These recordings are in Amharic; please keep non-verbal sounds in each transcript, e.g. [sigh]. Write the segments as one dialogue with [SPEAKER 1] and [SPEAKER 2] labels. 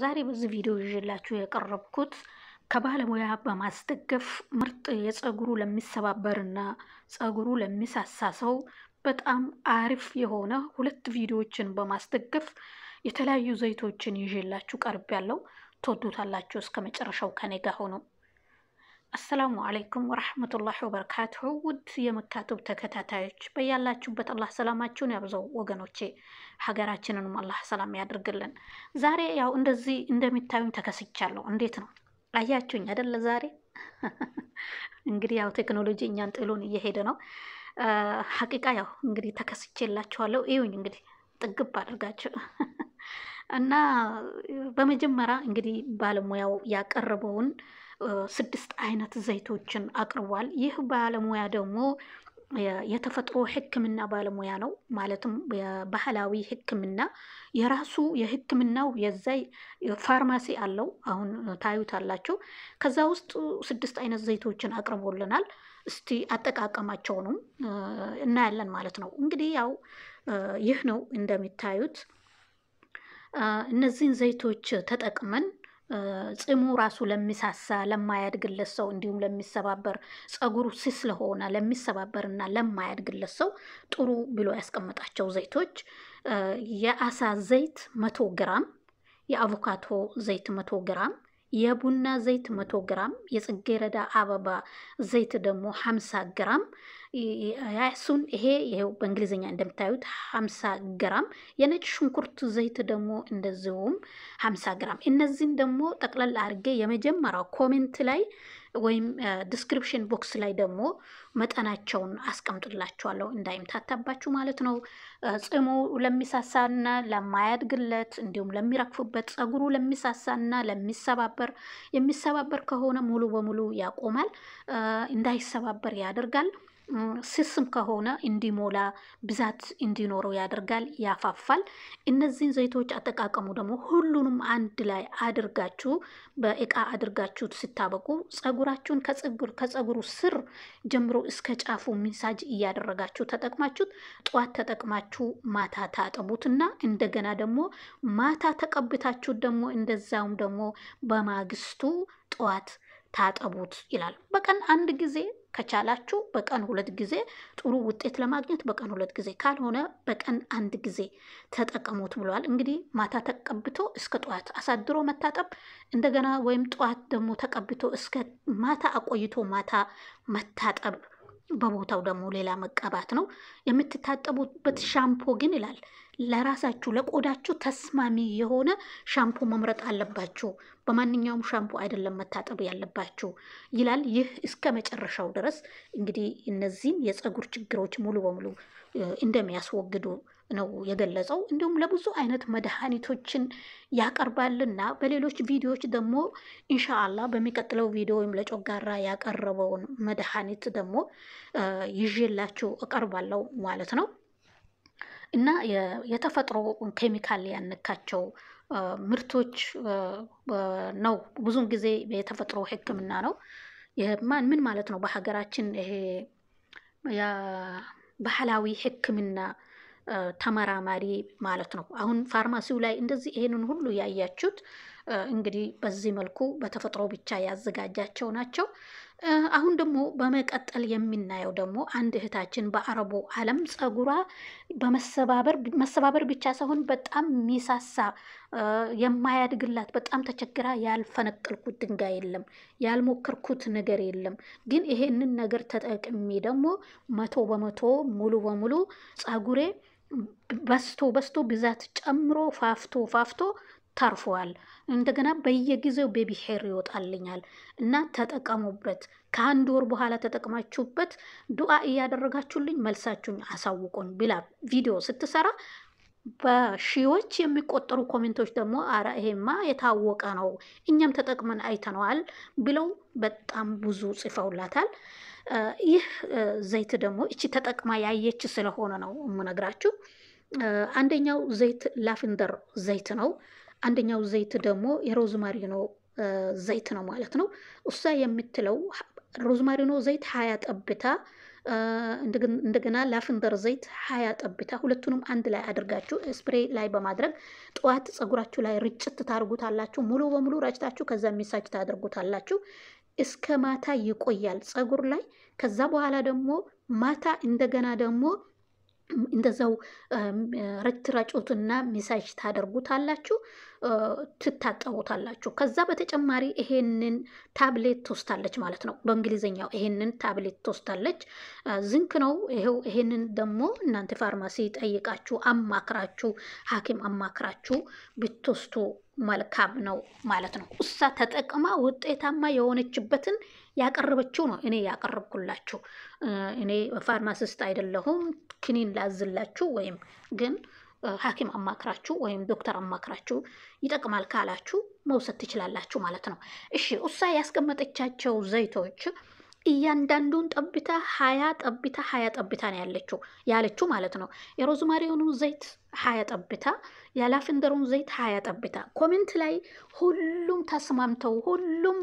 [SPEAKER 1] ዛሬ በዚህ ቪዲዮ ይዤላችሁ የቀረብኩት ከባለሙያ በማስደገፍ ምርጥ የፀጉሩ ለሚሰባበርና ፀጉሩ ለሚሳሳ ሰው በጣም አሪፍ የሆነ ሁለት ቪዲዮዎችን በማስደገፍ የተለያዩ ዘይቶችን ይዤላችሁ ቀርብ ያለው ትወዱታላችሁ። እስከ መጨረሻው ከኔ ጋር ሆኖ አሰላሙ አለይኩም ወረሐመቱላሂ ወበረካቱሁ። ውድ የመካቱብ ተከታታዮች በያላችሁበት አላህ ሰላማችሁን ያብዛው። ወገኖቼ ሀገራችንንም አላህ ሰላም ያድርግልን። ዛሬ ያው እንደዚህ እንደሚታዩኝ ተከስቻለሁ። እንዴት ነው አያችሁኝ አይደለ? ዛሬ [laughs] እንግዲህ ያው ቴክኖሎጂ እኛን ጥሎን እየሄደ ነው። ሀቂቃ ያው እንግዲህ ተከስቼላችኋለሁ። እዩኝ እንግዲህ ጥግብ አድርጋችሁ [laughs] እና በመጀመሪያ እንግዲህ ባለሙያው ያቀረበውን ስድስት አይነት ዘይቶችን አቅርቧል። ይህ ባለሙያ ደግሞ የተፈጥሮ ሕክምና ባለሙያ ነው። ማለትም ባህላዊ ሕክምና የራሱ የሕክምናው የዛይ ፋርማሲ አለው። አሁን ታዩታላችሁ። ከዛ ውስጥ ስድስት አይነት ዘይቶችን አቅርቦልናል። እስቲ አጠቃቀማቸውንም እናያለን ማለት ነው። እንግዲህ ያው ይህ ነው እንደሚታዩት እነዚህን ዘይቶች ተጠቅመን ጽሙ ራሱ ለሚሳሳ ለማያድግለት ሰው እንዲሁም ለሚሰባበር ጸጉሩ ስስ ለሆነ ለሚሰባበርና ለማያድግለት ሰው ጥሩ ብሎ ያስቀመጣቸው ዘይቶች የአሳ ዘይት መቶ ግራም፣ የአቮካቶ ዘይት መቶ ግራም፣ የቡና ዘይት መቶ ግራም የጽጌረዳ አበባ ዘይት ደግሞ ሀምሳ ግራም ያሱን ይሄ ይኸው በእንግሊዝኛ እንደምታዩት ሀምሳ ግራም የነጭ ሽንኩርት ዘይት ደግሞ እንደዚሁም ሀምሳ ግራም እነዚህን ደግሞ ጠቅላላ አድርጌ የመጀመሪያው ኮሜንት ላይ ወይም ዲስክሪፕሽን ቦክስ ላይ ደግሞ መጠናቸውን አስቀምጥላቸዋለሁ እንዳይምታታባችሁ ማለት ነው። ጽሙ ለሚሳሳና ለማያድግለት እንዲሁም ለሚረክፉበት ጸጉሩ ለሚሳሳና ለሚሰባበር የሚሰባበር ከሆነ ሙሉ በሙሉ ያቆማል፣ እንዳይሰባበር ያደርጋል። ስስም ከሆነ እንዲሞላ ብዛት እንዲኖረው ያደርጋል፣ ያፋፋል። እነዚህን ዘይቶች አጠቃቀሙ ደግሞ ሁሉንም አንድ ላይ አድርጋችሁ በእቃ አድርጋችሁ ስታበቁ ጸጉራችሁን ከጸጉሩ ስር ጀምሮ እስከ ጫፉ ሚሳጅ እያደረጋችሁ ተጠቅማችሁት ጠዋት ተጠቅማችሁ ማታ ታጠቡትና እንደገና ደግሞ ማታ ተቀብታችሁ ደግሞ እንደዛውም ደግሞ በማግስቱ ጠዋት ታጠቡት ይላል። በቀን አንድ ጊዜ ከቻላችሁ በቀን ሁለት ጊዜ ጥሩ ውጤት ለማግኘት በቀን ሁለት ጊዜ ካልሆነ በቀን አንድ ጊዜ ተጠቀሙት ብለዋል። እንግዲህ ማታ ተቀብቶ እስከ ጠዋት አሳድሮ መታጠብ እንደገና ወይም ጠዋት ደግሞ ተቀብቶ እስከ ማታ አቆይቶ ማታ መታጠብ በቦታው ደግሞ ሌላ መቀባት ነው። የምትታጠቡበት ሻምፖ ግን ይላል ለራሳችሁ ለቆዳችሁ ተስማሚ የሆነ ሻምፖ መምረጥ አለባችሁ። በማንኛውም ሻምፖ አይደለም መታጠብ ያለባችሁ ይላል። ይህ እስከ መጨረሻው ድረስ እንግዲህ እነዚህን የፀጉር ችግሮች ሙሉ በሙሉ እንደሚያስወግዱ ነው የገለጸው። እንዲሁም ለብዙ አይነት መድኃኒቶችን ያቀርባልና በሌሎች ቪዲዮዎች ደግሞ ኢንሻአላ በሚቀጥለው ቪዲዮ ወይም ለጮጋራ ያቀረበውን መድኃኒት ደግሞ ይዤላችሁ እቀርባለሁ ማለት ነው። እና የተፈጥሮ ኬሚካል ያነካቸው ምርቶች ነው። ብዙን ጊዜ የተፈጥሮ ሕክምና ነው። ምን ማለት ነው? በሀገራችን ይሄ ባህላዊ ሕክምና ተመራማሪ ማለት ነው። አሁን ፋርማሲው ላይ እንደዚህ ይሄንን ሁሉ ያያችሁት እንግዲህ በዚህ መልኩ በተፈጥሮ ብቻ ያዘጋጃቸው ናቸው። አሁን ደግሞ በመቀጠል የምናየው ደግሞ አንድ እህታችን በአረቡ ዓለም ጸጉሯ በመሰባበር መሰባበር ብቻ ሳይሆን በጣም ሚሳሳ የማያድግላት በጣም ተቸግራ ያልፈነቀልኩት ድንጋይ የለም፣ ያልሞከርኩት ነገር የለም። ግን ይሄንን ነገር ተጠቅሜ ደግሞ መቶ በመቶ ሙሉ በሙሉ ጸጉሬ በስቶ በስቶ ብዛት ጨምሮ ፋፍቶ ፋፍቶ ታርፈዋል። እንደገና በየጊዜው ቤቢ ሄር ይወጣልኛል እና ተጠቀሙበት። ከአንድ ወር በኋላ ተጠቅማችሁበት ዱዓ እያደረጋችሁልኝ መልሳችሁኝ አሳውቁኝ ብላ ቪዲዮ ስትሰራ በሺዎች የሚቆጠሩ ኮሜንቶች ደግሞ አረ ይሄማ የታወቀ ነው እኛም ተጠቅመን አይተነዋል ብለው በጣም ብዙ ጽፈውላታል። ይህ ዘይት ደግሞ እቺ ተጠቅማ ያየች ስለሆነ ነው የምነግራችሁ። አንደኛው ዘይት ላፍንደር ዘይት ነው። አንደኛው ዘይት ደግሞ የሮዝማሪኖ ዘይት ነው ማለት ነው። እሷ የምትለው ሮዝማሪኖ ዘይት ሀያ ጠብታ እንደገና ላፍንደር ዘይት ሀያ ጠብታ ሁለቱንም አንድ ላይ አድርጋችሁ ስፕሬ ላይ በማድረግ ጠዋት ፀጉራችሁ ላይ ርጭት ታደርጉታላችሁ። ሙሉ በሙሉ ረጭታችሁ ከዛ ሚሳጅ ታደርጉታላችሁ። እስከ ማታ ይቆያል ፀጉር ላይ። ከዛ በኋላ ደግሞ ማታ እንደገና ደግሞ እንደዛው ትረጩትና ሚሳጅ ታደርጉታላችሁ፣ ትታጠቡታላችሁ። ከዛ በተጨማሪ ይሄንን ታብሌት ትወስታለች ማለት ነው። በእንግሊዝኛው ይሄንን ታብሌት ትወስታለች ዝንክ ነው ይሄው ይሄንን ደግሞ እናንተ ፋርማሲ ጠይቃችሁ አማክራችሁ ሐኪም አማክራችሁ ብትወስቱ መልካም ነው ማለት ነው። እሷ ተጠቅማ ውጤታማ የሆነችበትን ያቀረበችው ነው እኔ ያቀረብኩላችሁ። እኔ ፋርማሲስት አይደለሁም። ክኒን ላዝላችሁ ወይም ግን ሐኪም አማክራችሁ ወይም ዶክተር አማክራችሁ ይጠቅማል ካላችሁ መውሰድ ትችላላችሁ ማለት ነው። እሺ እሷ ያስቀመጠቻቸው ዘይቶች እያንዳንዱን ጠብታ ሀያ ጠብታ ሀያ ጠብታ ነው ያለችው ያለችው ማለት ነው። የሮዝማሪውን ዘይት ሀያ ጠብታ፣ የላፍንደሩን ዘይት ሀያ ጠብታ። ኮሜንት ላይ ሁሉም ተስማምተው ሁሉም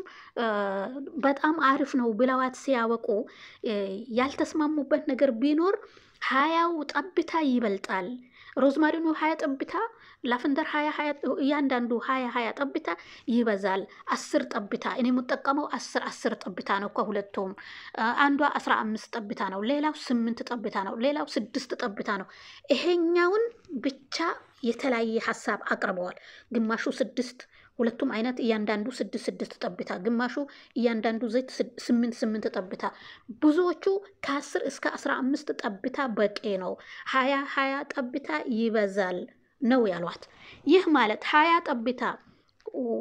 [SPEAKER 1] በጣም አሪፍ ነው ብለዋት ሲያወቁ ያልተስማሙበት ነገር ቢኖር ሀያው ጠብታ ይበልጣል ሮዝማሪኑ ሀያ ጠብታ ላፍንደር ሀያ ሀያ እያንዳንዱ ሀያ ሀያ ጠብታ ይበዛል። አስር ጠብታ እኔ የምጠቀመው አስር አስር ጠብታ ነው። ከሁለቱም አንዷ አስራ አምስት ጠብታ ነው። ሌላው ስምንት ጠብታ ነው። ሌላው ስድስት ጠብታ ነው። ይሄኛውን ብቻ የተለያየ ሀሳብ አቅርበዋል። ግማሹ ስድስት ሁለቱም አይነት እያንዳንዱ ስድስት ስድስት ጠብታ ግማሹ እያንዳንዱ ዘይት ስምንት ስምንት ጠብታ ብዙዎቹ ከአስር እስከ አስራ አምስት ጠብታ በቂ ነው። ሀያ ሀያ ጠብታ ይበዛል። ነው ያሏት። ይህ ማለት ሀያ ጠብታ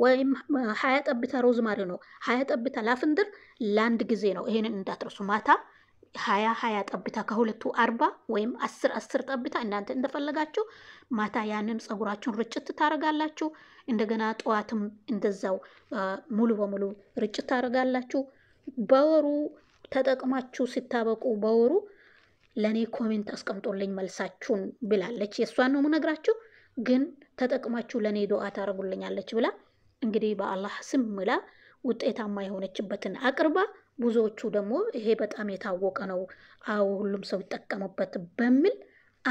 [SPEAKER 1] ወይም ሀያ ጠብታ ሮዝማሪ ነው። ሀያ ጠብታ ላፍንድር ለአንድ ጊዜ ነው። ይሄንን እንዳትረሱ። ማታ ሀያ ሀያ ጠብታ ከሁለቱ አርባ ወይም አስር አስር ጠብታ እናንተ እንደፈለጋችሁ ማታ ያንን ፀጉራችሁን ርጭት ታደርጋላችሁ። እንደገና ጠዋትም እንደዛው ሙሉ በሙሉ ርጭት ታደርጋላችሁ። በወሩ ተጠቅማችሁ ሲታበቁ በወሩ ለእኔ ኮሜንት አስቀምጦልኝ መልሳችሁን ብላለች። የእሷን ነው የምነግራችሁ፣ ግን ተጠቅማችሁ ለእኔ ዱዓ ታደርጉልኛለች ብላ እንግዲህ በአላህ ስም ምላ ውጤታማ የሆነችበትን አቅርባ ብዙዎቹ ደግሞ ይሄ በጣም የታወቀ ነው፣ አዎ ሁሉም ሰው ይጠቀሙበት በሚል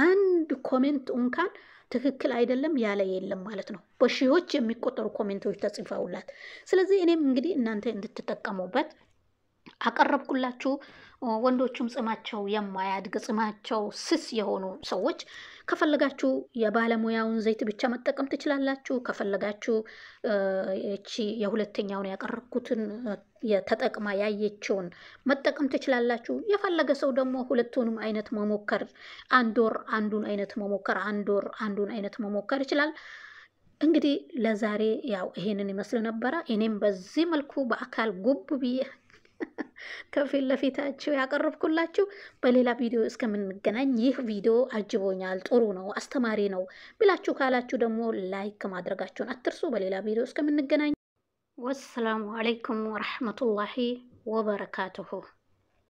[SPEAKER 1] አንድ ኮሜንት እንኳን ትክክል አይደለም ያለ የለም ማለት ነው። በሺዎች የሚቆጠሩ ኮሜንቶች ተጽፈውላት። ስለዚህ እኔም እንግዲህ እናንተ እንድትጠቀሙበት አቀረብኩላችሁ። ወንዶቹም ጽማቸው የማያድግ ጽማቸው ስስ የሆኑ ሰዎች ከፈለጋችሁ የባለሙያውን ዘይት ብቻ መጠቀም ትችላላችሁ። ከፈለጋችሁ እቺ የሁለተኛውን ያቀረብኩትን የተጠቅማ ያየችውን መጠቀም ትችላላችሁ። የፈለገ ሰው ደግሞ ሁለቱንም አይነት መሞከር አንድ ወር አንዱን አይነት መሞከር አንድ ወር አንዱን አይነት መሞከር ይችላል። እንግዲህ ለዛሬ ያው ይሄንን ይመስል ነበረ። እኔም በዚህ መልኩ በአካል ጉብ ብዬ ከፊት ለፊታችሁ ያቀረብኩላችሁ። በሌላ ቪዲዮ እስከምንገናኝ ይህ ቪዲዮ አጅቦኛል፣ ጥሩ ነው፣ አስተማሪ ነው ብላችሁ ካላችሁ ደግሞ ላይክ ማድረጋችሁን አትርሱ። በሌላ ቪዲዮ እስከምንገናኝ ወሰላሙ አለይኩም ወረሕመቱላሂ ወበረካቱሁ።